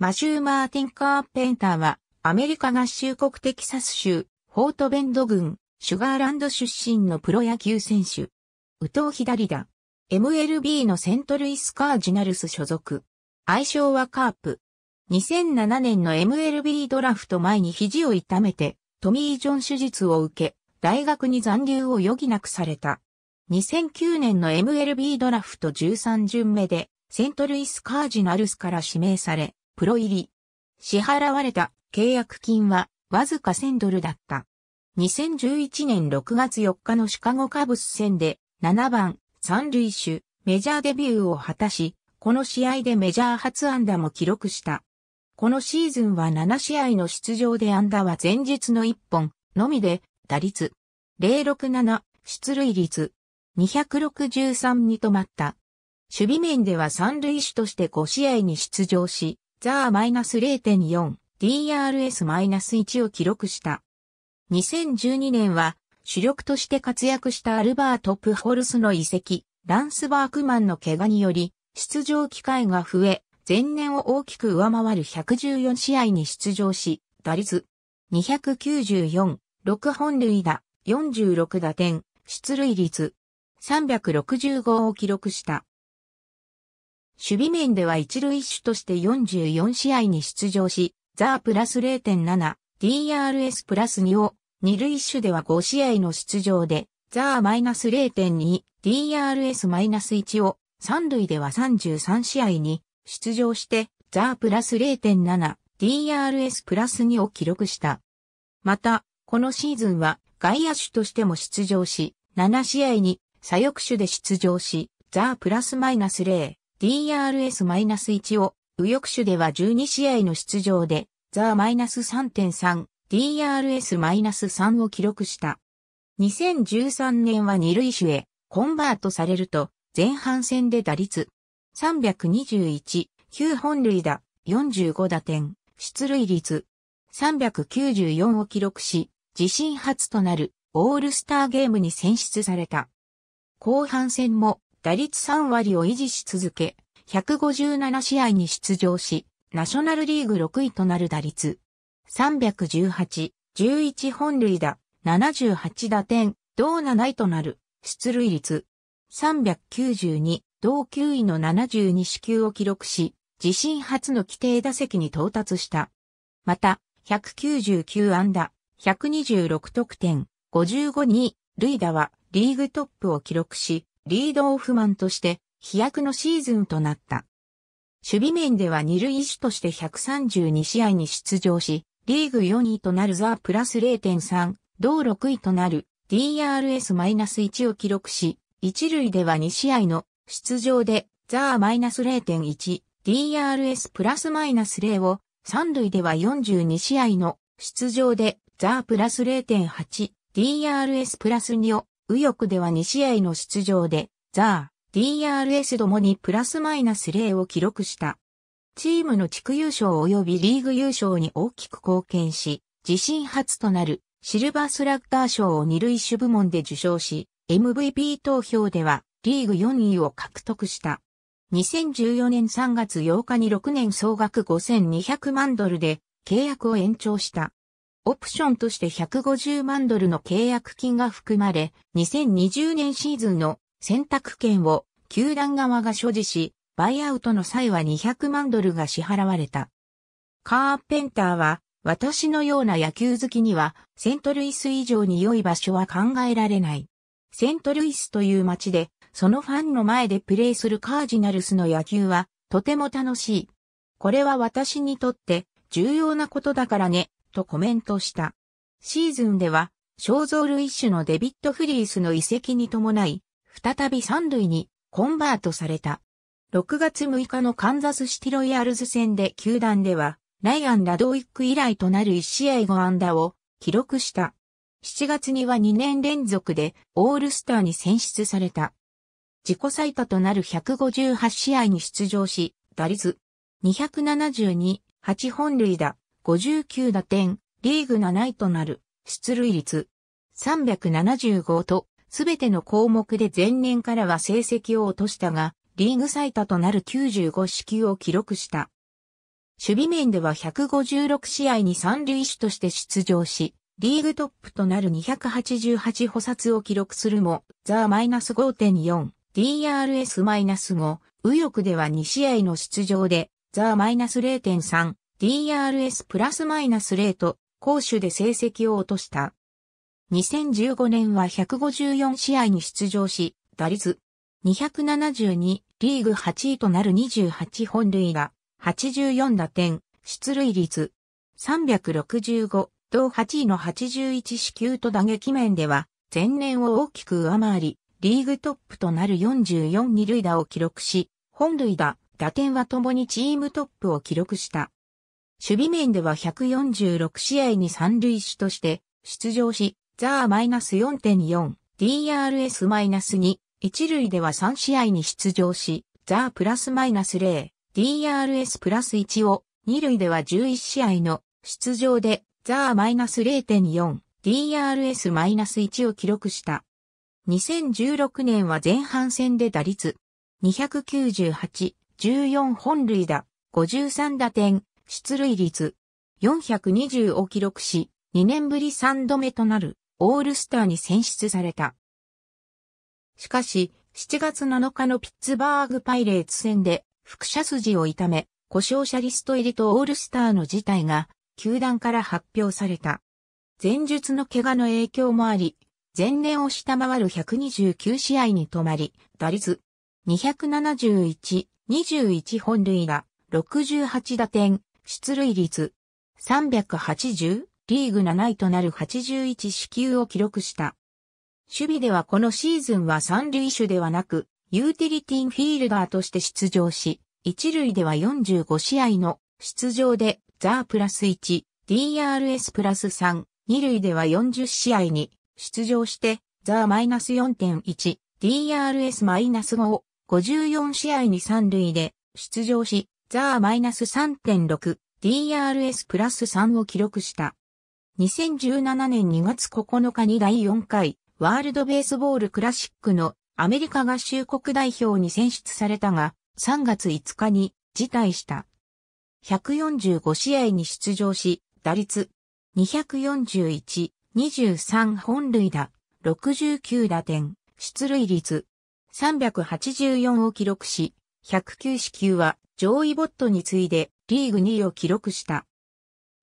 マシュー・マーティン・カーペンターは、アメリカ合衆国テキサス州、フォートベンド郡、シュガーランド出身のプロ野球選手。右投左打。MLB のセントルイス・カージナルス所属。愛称はカープ。2007年の MLB ドラフト前に肘を痛めて、トミー・ジョン手術を受け、大学に残留を余儀なくされた。2009年の MLB ドラフト13巡目で、セントルイス・カージナルスから指名され、プロ入り。支払われた契約金はわずか1000ドルだった。2011年6月4日のシカゴカブス戦で7番三塁手メジャーデビューを果たし、この試合でメジャー初安打も記録した。このシーズンは7試合の出場で安打は前日の1本のみで打率067出塁率263に止まった。守備面では三塁手として5試合に出場し、ザーマイナス0 4 DRS-1 マイナスを記録した。2012年は、主力として活躍したアルバート・プホルスの遺跡、ランスバークマンの怪我により、出場機会が増え、前年を大きく上回る114試合に出場し、打率294、6本塁打、46打点、出塁率365を記録した。守備面では一塁手として44試合に出場し、ザープラス0.7、DRS プラス2を、二塁手では5試合の出場で、ザーマイナス0.2、DRS マイナス1を、三塁では33試合に出場して、ザープラス0.7、DRS プラス2を記録した。また、このシーズンは外野手としても出場し、7試合に左翼手で出場し、ザープラスマイナス0、DRS-1 を、右翼手では12試合の出場で、ザー -3.3、DRS-3 を記録した。2013年は二塁手へコンバートされると、前半戦で打率321、9本塁打、45打点、出塁率394を記録し、自身初となるオールスターゲームに選出された。後半戦も打率3割を維持し続け、157試合に出場し、ナショナルリーグ6位となる打率。318、11本塁打、78打点、同7位となる、出塁率。392、同9位の72支球を記録し、自身初の規定打席に到達した。また、199安打、126得点、55 2塁打はリーグトップを記録し、リードオフマンとして飛躍のシーズンとなった。守備面では二塁手として132試合に出場し、リーグ4位となるザープラス0.3、同6位となる DRS-1 を記録し、一塁では2試合の出場でザー -0.1、DRS プラスマイナス0を、三塁では42試合の出場でザープラス0.8、DRS プラス2を右翼では2試合の出場で、ザー、DRS どもにプラスマイナス0を記録した。チームの地区優勝及びリーグ優勝に大きく貢献し、自身初となるシルバースラッガー賞を二類種部門で受賞し、MVP 投票ではリーグ4位を獲得した。2014年3月8日に6年総額5200万ドルで契約を延長した。オプションとして150万ドルの契約金が含まれ、2020年シーズンの選択権を球団側が所持し、バイアウトの際は200万ドルが支払われた。カーペンターは、私のような野球好きには、セントルイス以上に良い場所は考えられない。セントルイスという街で、そのファンの前でプレーするカージナルスの野球は、とても楽しい。これは私にとって、重要なことだからね、とコメントした。シーズンでは、肖像類種のデビット・フリースの遺跡に伴い、再び三塁にコンバートされた。6月6日のカンザスシティロイヤルズ戦で球団では、ライアン・ラドウィック以来となる1試合5安打を記録した。7月には2年連続でオールスターに選出された。自己最多となる158試合に出場し、打率272、8本塁打、59打点、リーグ7位となる、出塁率375と、すべての項目で前年からは成績を落としたが、リーグ最多となる95支球を記録した。守備面では156試合に三塁手として出場し、リーグトップとなる288補殺を記録するも、ザー -5.4、DRS-5 マイナス、右翼では2試合の出場で、ザー -0.3、DRS プラスマイナス0と、攻守で成績を落とした。2015年は154試合に出場し、打率272、リーグ8位となる28本塁打、84打点、出塁率365、同8位の81支給と打撃面では、前年を大きく上回り、リーグトップとなる44二塁打を記録し、本塁打、打点はともにチームトップを記録した。守備面では146試合に三塁手として出場し、ザーマイナス -4.4、DRS-2 マイナス、一塁では3試合に出場し、ザープラスマイナス0、DRS プラス1を、二塁では11試合の出場で、ザーマイナス0.4、DRS マイナス1を記録した。2016年は前半戦で打率、298、14本塁打、53打点、出塁率420を記録し、2年ぶり3度目となるオールスターに選出された。しかし、7月7日のピッツバーグパイレーツ戦で、副射筋を痛め、故障者リスト入りとオールスターの事態が、球団から発表された。前述の怪我の影響もあり、前年を下回る129試合に止まり、打率271、21本塁打、68打点、出塁率380、リーグ7位となる81支球を記録した。守備ではこのシーズンは三塁手ではなく、ユーティリティンフィールダーとして出場し、一塁では45試合の出場で、ザープラス1、DRS プラス3、二塁では40試合に出場して、ザーマイナス4.1、DRS マイナス5 54試合に三塁で出場し、ザーマイナス 3.6DRS プラス3を記録した。2017年2月9日に第4回ワールドベースボールクラシックのアメリカ合衆国代表に選出されたが3月5日に辞退した。145試合に出場し、打率241、23本塁打、69打点、出塁率384を記録し、109四球は上位ボットに次いでリーグ2位を記録した。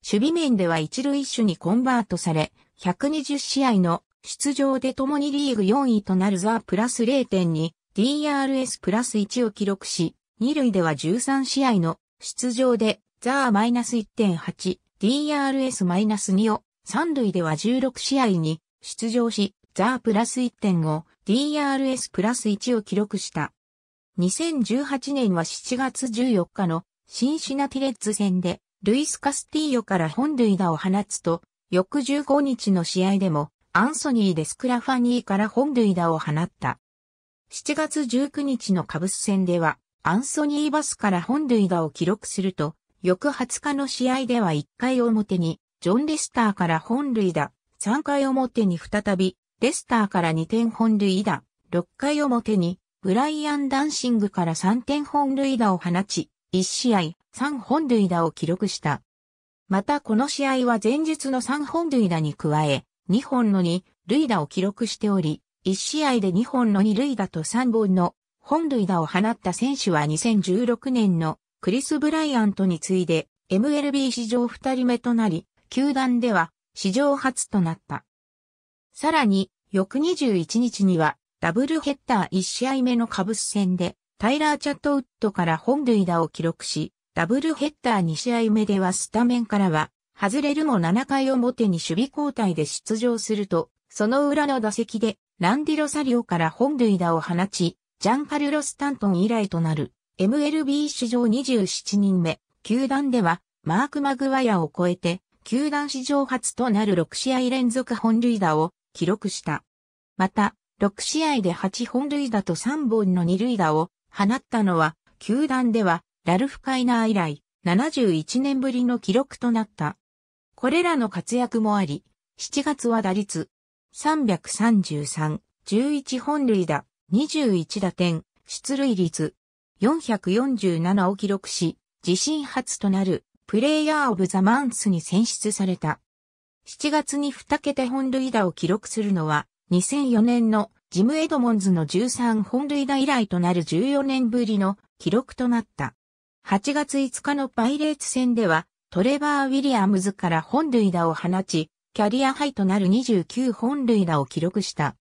守備面では一塁手にコンバートされ、120試合の出場で共にリーグ4位となるザープラス0.2、DRS プラス1を記録し、二塁では13試合の出場でザーマイナス1.8、DRS マイナス2を、三塁では16試合に出場し、ザープラス1.5、DRS プラス1を記録した。2018年は7月14日のシンシナティレッツ戦でルイス・カスティーヨから本塁打を放つと、翌15日の試合でもアンソニー・デスクラファニーから本塁打を放った。7月19日のカブス戦ではアンソニー・バスから本塁打を記録すると、翌20日の試合では1回表にジョン・レスターから本塁打、3回表に再びレスターから2点本塁打、6回表にブライアン・ダンシングから3点本塁打を放ち、1試合3本塁打を記録した。またこの試合は前日の3本塁打に加え、2本の2塁打を記録しており、1試合で2本の2塁打と3本の本塁打を放った選手は2016年のクリス・ブライアントに次いで MLB 史上2人目となり、球団では史上初となった。さらに、翌21日にはダブルヘッダー1試合目のカブス戦で、タイラー・チャットウッドから本塁打を記録し、ダブルヘッダー2試合目ではスタメンからは、外れるも7回表に守備交代で出場すると、その裏の打席で、ランディ・ロサリオから本塁打を放ち、ジャンカルロ・スタントン以来となる、MLB 史上27人目、球団では、マーク・マグワヤを超えて、球団史上初となる6試合連続本塁打を記録した。また、6試合で8本塁打と3本の二塁打を放ったのは、球団ではラルフ・カイナー以来71年ぶりの記録となった。これらの活躍もあり、7月は打率333、11本塁打、21打点、出塁率447を記録し、自身初となるプレイヤーオブザマンスに選出された。7月に2桁本塁打を記録するのは2004年のジム・エドモンズの13本塁打以来となる14年ぶりの記録となった。8月5日のパイレーツ戦では、トレバー・ウィリアムズから本塁打を放ち、キャリアハイとなる29本塁打を記録した。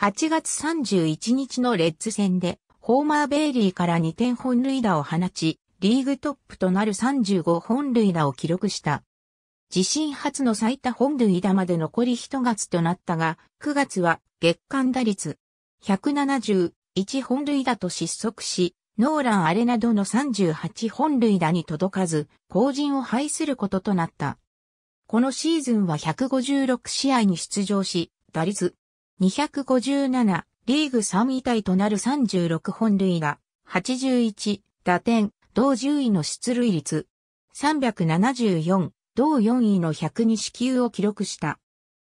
8月31日のレッズ戦で、ホーマー・ベイリーから2点本塁打を放ち、リーグトップとなる35本塁打を記録した。自身初の最多本塁打まで残り1月となったが、9月は月間打率171本塁打と失速し、ノーラン・アレなどの38本塁打に届かず、後陣を排することとなった。このシーズンは156試合に出場し、打率257、リーグ3位タイとなる36本塁打、81、打点、同10位の出塁率374、同4位の102球を記録した。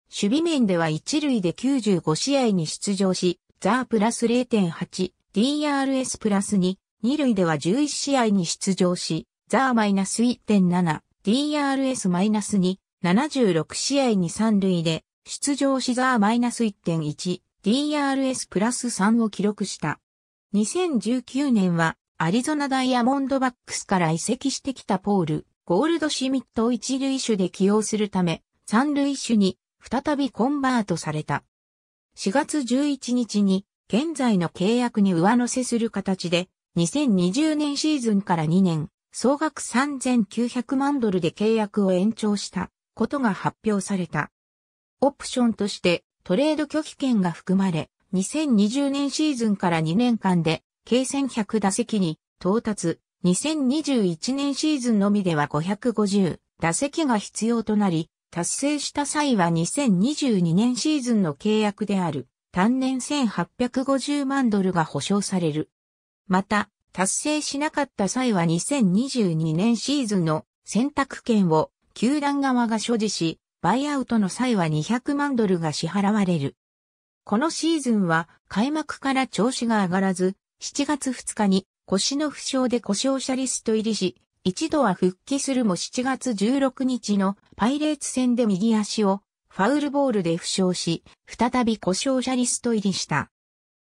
守備面では1塁で95試合に出場し、ザープラス0.8、DRS プラス2、2塁では11試合に出場し、ザーマイナス1.7、DRS マイナス2、76試合に3塁で、出場しザーマイナス1.1、DRS プラス3を記録した。2019年は、アリゾナダイヤモンドバックスから移籍してきたポール、ゴールドシミットを一塁手で起用するため、三塁手に再びコンバートされた。4月11日に現在の契約に上乗せする形で、2020年シーズンから2年、総額3900万ドルで契約を延長したことが発表された。オプションとしてトレード拒否権が含まれ、2020年シーズンから2年間で、計1100打席に到達、2021年シーズンのみでは550打席が必要となり、達成した際は2022年シーズンの契約である単年1850万ドルが保証される。また、達成しなかった際は2022年シーズンの選択権を球団側が所持し、バイアウトの際は200万ドルが支払われる。このシーズンは開幕から調子が上がらず、7月2日に腰の負傷で故障者リスト入りし、一度は復帰するも7月16日のパイレーツ戦で右足をファウルボールで負傷し、再び故障者リスト入りした。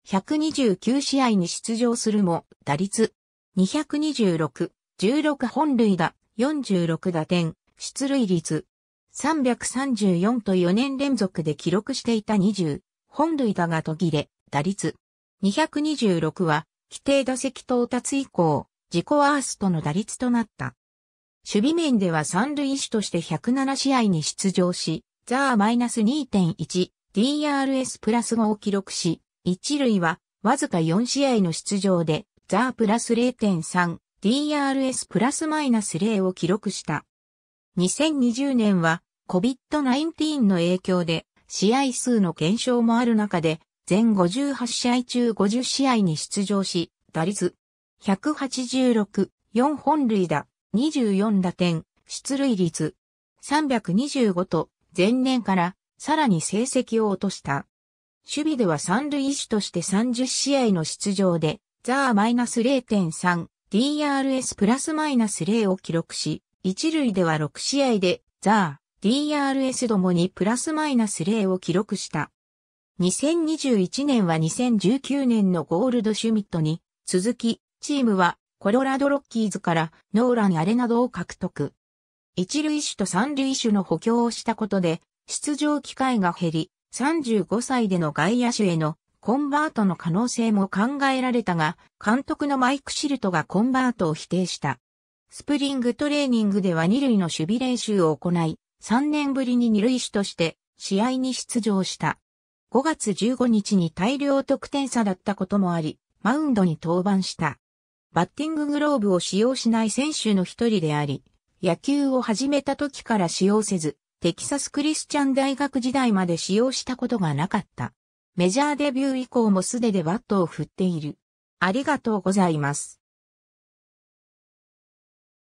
129試合に出場するも、打率226、16本塁打、46打点、出塁率334と4年連続で記録していた20、本塁打が途切れ、打率226は規定打席到達以降、自己ワーストの打率となった。守備面では三塁手として107試合に出場し、ザーマイナス2.1、DRS プラス5を記録し、一塁はわずか4試合の出場で、ザープラス0.3、DRS プラスマイナス0を記録した。2020年は COVID-19 の影響で試合数の減少もある中で全58試合中50試合に出場し、打率186、4本塁打、24打点、出塁率325と前年からさらに成績を落とした。守備では三塁手として30試合の出場で、ザーマイナス0.3、DRS プラスマイナス0を記録し、一塁では6試合で、ザー、DRS 共もにプラスマイナス0を記録した。2021年は2019年のゴールドシュミットに続き、チームはコロラドロッキーズからノーラン・アレなどを獲得。一塁手と三塁手の補強をしたことで、出場機会が減り、35歳での外野手へのコンバートの可能性も考えられたが、監督のマイク・シルトがコンバートを否定した。スプリングトレーニングでは二塁の守備練習を行い、3年ぶりに二塁手として試合に出場した。5月15日に大量得点差だったこともあり、マウンドに登板した。バッティンググローブを使用しない選手の一人であり、野球を始めた時から使用せず、テキサスクリスチャン大学時代まで使用したことがなかった。メジャーデビュー以降もすででバットを振っている。ありがとうございます。